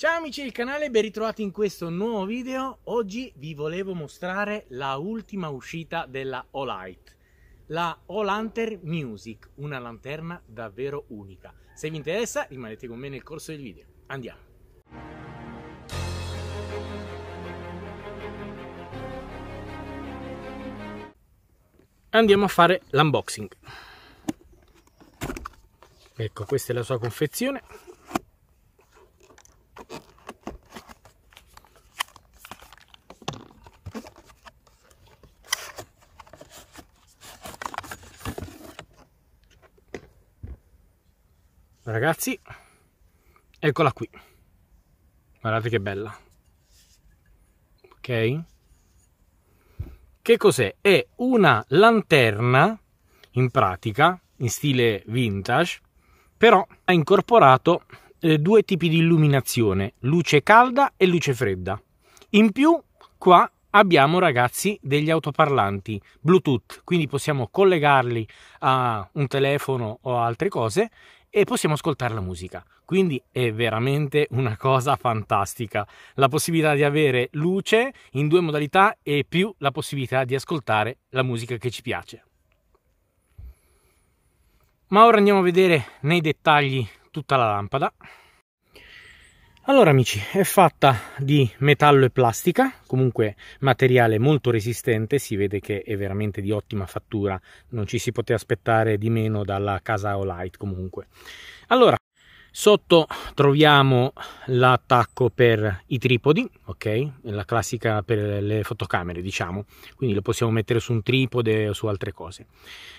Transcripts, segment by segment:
Ciao amici del canale, ben ritrovati in questo nuovo video. Oggi vi volevo mostrare la ultima uscita della Olight, la O-Lantern Music, una lanterna davvero unica. Se vi interessa rimanete con me nel corso del video. Andiamo! Andiamo a fare l'unboxing. Ecco, questa è la sua confezione. ragazzi eccola qui guardate che bella ok che cos'è è una lanterna in pratica in stile vintage però ha incorporato eh, due tipi di illuminazione luce calda e luce fredda in più qua abbiamo ragazzi degli autoparlanti Bluetooth, quindi possiamo collegarli a un telefono o altre cose e possiamo ascoltare la musica. Quindi è veramente una cosa fantastica. La possibilità di avere luce in due modalità e più la possibilità di ascoltare la musica che ci piace. Ma ora andiamo a vedere nei dettagli tutta la lampada. Allora amici, è fatta di metallo e plastica, comunque materiale molto resistente, si vede che è veramente di ottima fattura, non ci si poteva aspettare di meno dalla casa Olight comunque. Allora, Sotto troviamo l'attacco per i tripodi, ok? La classica per le fotocamere, diciamo, quindi lo possiamo mettere su un tripode o su altre cose.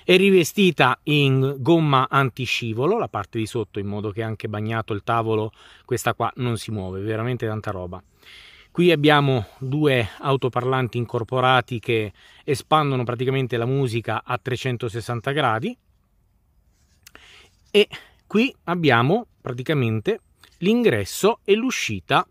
È rivestita in gomma antiscivolo, la parte di sotto, in modo che anche bagnato il tavolo, questa qua non si muove, veramente tanta roba. Qui abbiamo due autoparlanti incorporati che espandono praticamente la musica a 360 gradi e Qui abbiamo praticamente l'ingresso e l'uscita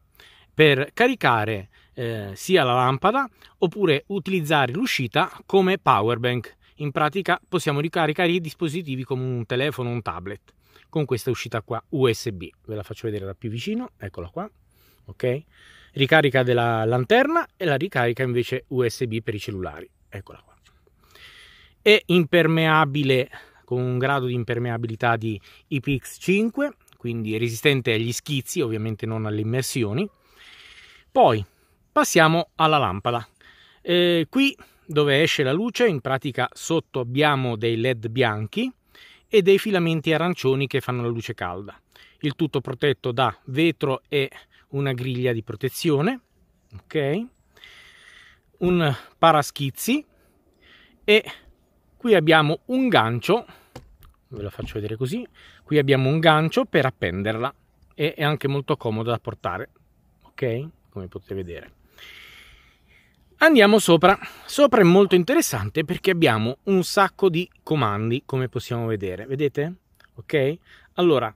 per caricare eh, sia la lampada oppure utilizzare l'uscita come power bank. In pratica possiamo ricaricare i dispositivi come un telefono o un tablet con questa uscita qua USB. Ve la faccio vedere da più vicino, eccola qua. Ok? Ricarica della lanterna e la ricarica invece USB per i cellulari. Eccola qua. È impermeabile con un grado di impermeabilità di IPX5, quindi resistente agli schizzi, ovviamente non alle immersioni. Poi passiamo alla lampada. Eh, qui dove esce la luce, in pratica sotto abbiamo dei LED bianchi e dei filamenti arancioni che fanno la luce calda. Il tutto protetto da vetro e una griglia di protezione, ok? Un paraschizzi e qui abbiamo un gancio ve lo faccio vedere così qui abbiamo un gancio per appenderla e è anche molto comodo da portare ok come potete vedere andiamo sopra sopra è molto interessante perché abbiamo un sacco di comandi come possiamo vedere vedete ok allora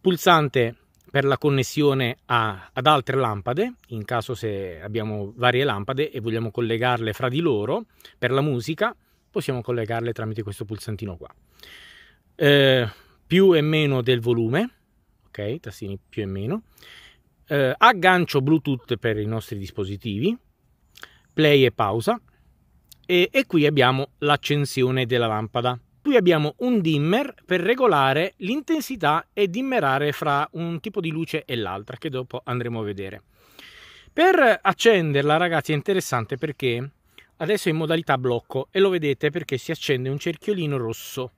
pulsante per la connessione a, ad altre lampade, in caso se abbiamo varie lampade e vogliamo collegarle fra di loro, per la musica, possiamo collegarle tramite questo pulsantino qua. Eh, più e meno del volume, ok, tastini più e meno, eh, aggancio Bluetooth per i nostri dispositivi, play e pausa, e, e qui abbiamo l'accensione della lampada. Qui abbiamo un dimmer per regolare l'intensità e dimmerare fra un tipo di luce e l'altra, che dopo andremo a vedere. Per accenderla, ragazzi, è interessante perché adesso è in modalità blocco e lo vedete perché si accende un cerchiolino rosso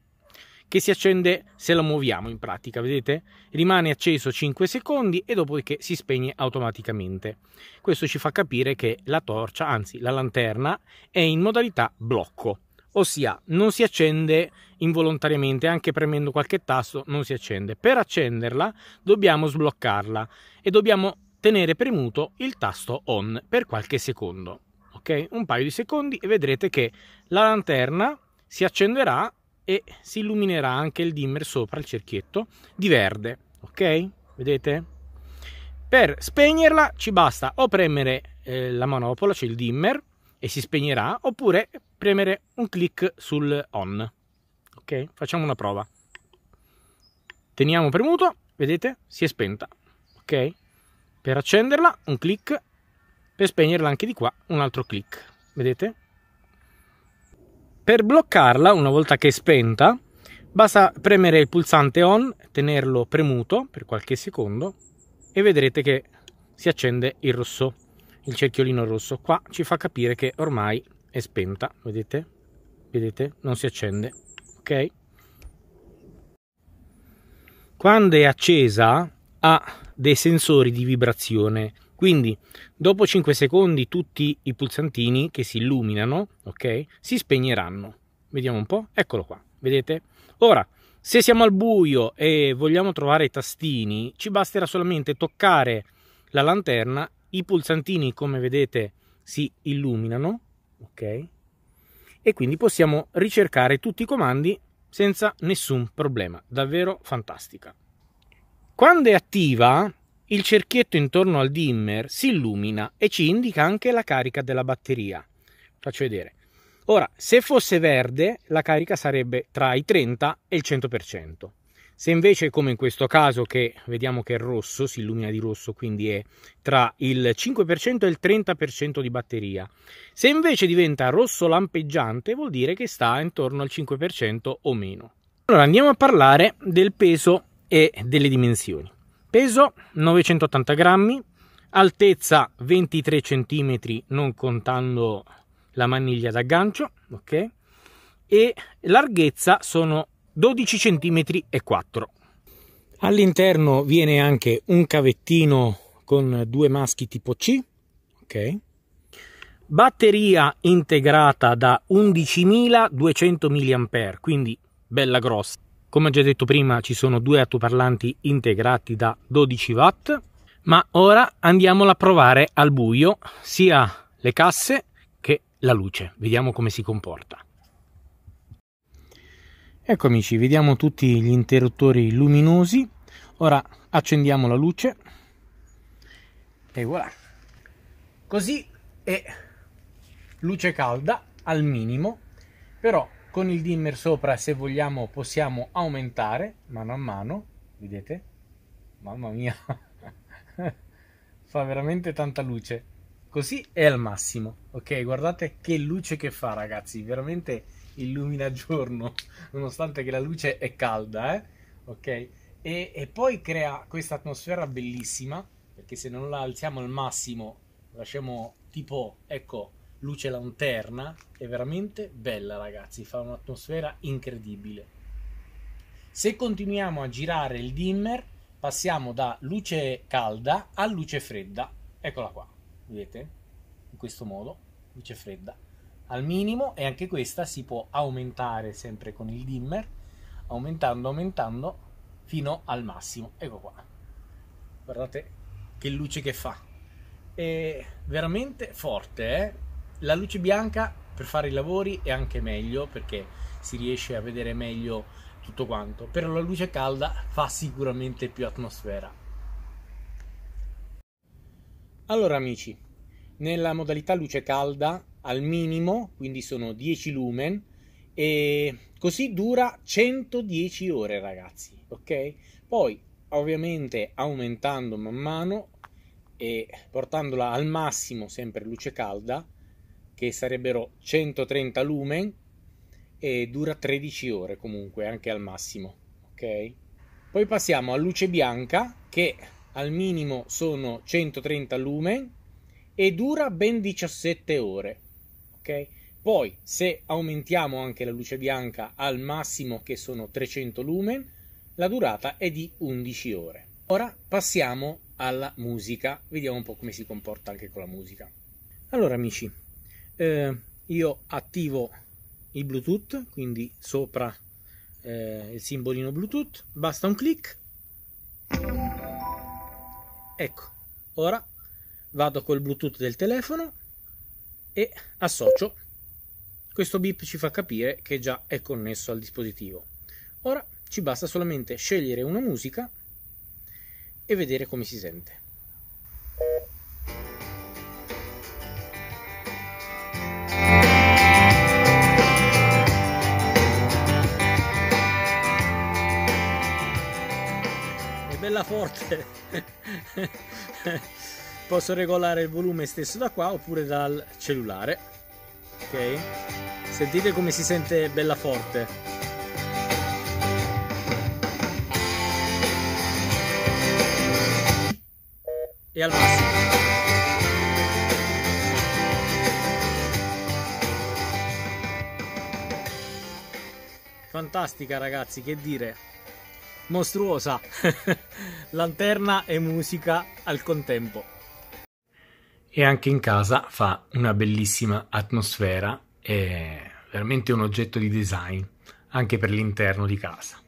che si accende se la muoviamo in pratica, vedete? Rimane acceso 5 secondi e dopodiché si spegne automaticamente. Questo ci fa capire che la torcia, anzi la lanterna, è in modalità blocco, ossia non si accende involontariamente, anche premendo qualche tasto non si accende. Per accenderla dobbiamo sbloccarla e dobbiamo tenere premuto il tasto on per qualche secondo ok? Un paio di secondi e vedrete che la lanterna si accenderà e si illuminerà anche il dimmer sopra il cerchietto di verde, ok? Vedete? Per spegnerla ci basta o premere eh, la manopola, cioè il dimmer, e si spegnerà, oppure premere un clic sul on. Ok? Facciamo una prova. Teniamo premuto, vedete? Si è spenta. Ok? Per accenderla, un clic per spegnerla anche di qua un altro clic, vedete? Per bloccarla, una volta che è spenta, basta premere il pulsante on, tenerlo premuto per qualche secondo e vedrete che si accende il rosso, il cerchiolino rosso. Qua ci fa capire che ormai è spenta, vedete? Vedete? Non si accende, ok? Quando è accesa ha dei sensori di vibrazione quindi dopo 5 secondi tutti i pulsantini che si illuminano, ok, si spegneranno. Vediamo un po', eccolo qua, vedete? Ora, se siamo al buio e vogliamo trovare i tastini, ci basterà solamente toccare la lanterna, i pulsantini come vedete si illuminano, ok? E quindi possiamo ricercare tutti i comandi senza nessun problema, davvero fantastica. Quando è attiva, il cerchietto intorno al dimmer si illumina e ci indica anche la carica della batteria. Faccio vedere. Ora, se fosse verde, la carica sarebbe tra i 30 e il 100%. Se invece, come in questo caso, che vediamo che è rosso, si illumina di rosso, quindi è tra il 5% e il 30% di batteria. Se invece diventa rosso lampeggiante, vuol dire che sta intorno al 5% o meno. Allora, andiamo a parlare del peso e delle dimensioni. Peso 980 grammi, altezza 23 cm non contando la maniglia d'aggancio, ok? E larghezza sono 12 cm e 4. All'interno viene anche un cavettino con due maschi tipo C, ok? Batteria integrata da 11.200 mAh, quindi bella grossa. Come già detto prima ci sono due altoparlanti integrati da 12 watt, ma ora andiamola a provare al buio sia le casse che la luce. Vediamo come si comporta. Ecco amici, vediamo tutti gli interruttori luminosi. Ora accendiamo la luce e voilà. Così è luce calda al minimo, però con il dimmer sopra se vogliamo possiamo aumentare mano a mano vedete mamma mia fa veramente tanta luce così è al massimo ok guardate che luce che fa ragazzi veramente illumina giorno nonostante che la luce è calda eh? ok e, e poi crea questa atmosfera bellissima perché se non la alziamo al massimo lasciamo tipo ecco luce lanterna, è veramente bella ragazzi, fa un'atmosfera incredibile. Se continuiamo a girare il dimmer passiamo da luce calda a luce fredda, eccola qua, vedete? In questo modo, luce fredda al minimo e anche questa si può aumentare sempre con il dimmer, aumentando, aumentando fino al massimo, ecco qua. Guardate che luce che fa, è veramente forte, eh? la luce bianca per fare i lavori è anche meglio perché si riesce a vedere meglio tutto quanto, però la luce calda fa sicuramente più atmosfera. Allora amici, nella modalità luce calda al minimo, quindi sono 10 lumen, e così dura 110 ore ragazzi, ok? Poi ovviamente aumentando man mano e portandola al massimo sempre luce calda, che sarebbero 130 lumen e dura 13 ore comunque anche al massimo ok poi passiamo a luce bianca che al minimo sono 130 lumen e dura ben 17 ore ok poi se aumentiamo anche la luce bianca al massimo che sono 300 lumen la durata è di 11 ore ora passiamo alla musica vediamo un po' come si comporta anche con la musica allora amici eh, io attivo il Bluetooth, quindi sopra eh, il simbolino Bluetooth, basta un clic. Ecco, ora vado col Bluetooth del telefono e associo. Questo bip ci fa capire che già è connesso al dispositivo. Ora ci basta solamente scegliere una musica e vedere come si sente. pianoforte posso regolare il volume stesso da qua oppure dal cellulare ok sentite come si sente bella forte e al massimo fantastica ragazzi che dire mostruosa. Lanterna e musica al contempo. E anche in casa fa una bellissima atmosfera, è veramente un oggetto di design anche per l'interno di casa.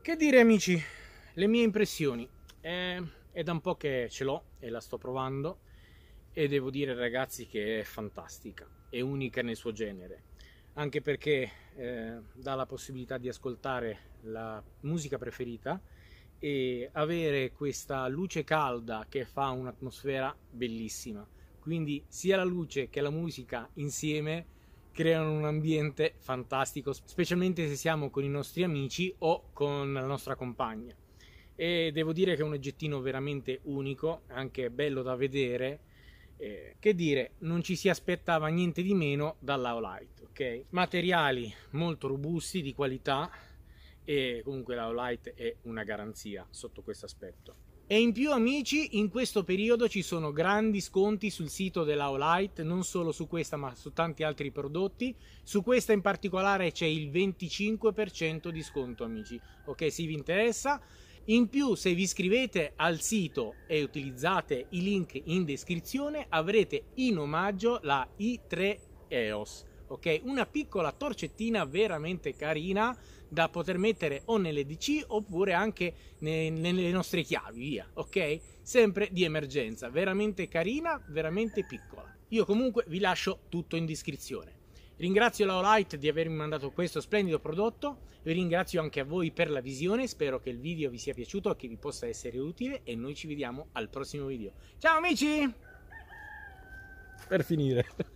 Che dire amici, le mie impressioni. È, è da un po' che ce l'ho e la sto provando e devo dire ragazzi che è fantastica, è unica nel suo genere, anche perché eh, dà la possibilità di ascoltare la musica preferita e avere questa luce calda che fa un'atmosfera bellissima. Quindi sia la luce che la musica insieme creano un ambiente fantastico, specialmente se siamo con i nostri amici o con la nostra compagna. E devo dire che è un oggettino veramente unico, anche bello da vedere. Eh, che dire, non ci si aspettava niente di meno dall'Aolite, ok? Materiali molto robusti, di qualità, e comunque la Olight è una garanzia sotto questo aspetto. E in più amici, in questo periodo ci sono grandi sconti sul sito della Olight, non solo su questa ma su tanti altri prodotti. Su questa in particolare c'è il 25% di sconto amici, ok se vi interessa. In più se vi iscrivete al sito e utilizzate i link in descrizione avrete in omaggio la i3 EOS, ok? Una piccola torcettina veramente carina da poter mettere o nelle DC oppure anche nelle nostre chiavi, via, ok? Sempre di emergenza, veramente carina, veramente piccola. Io comunque vi lascio tutto in descrizione. Ringrazio la Olight di avermi mandato questo splendido prodotto, vi ringrazio anche a voi per la visione, spero che il video vi sia piaciuto e che vi possa essere utile e noi ci vediamo al prossimo video. Ciao amici! Per finire.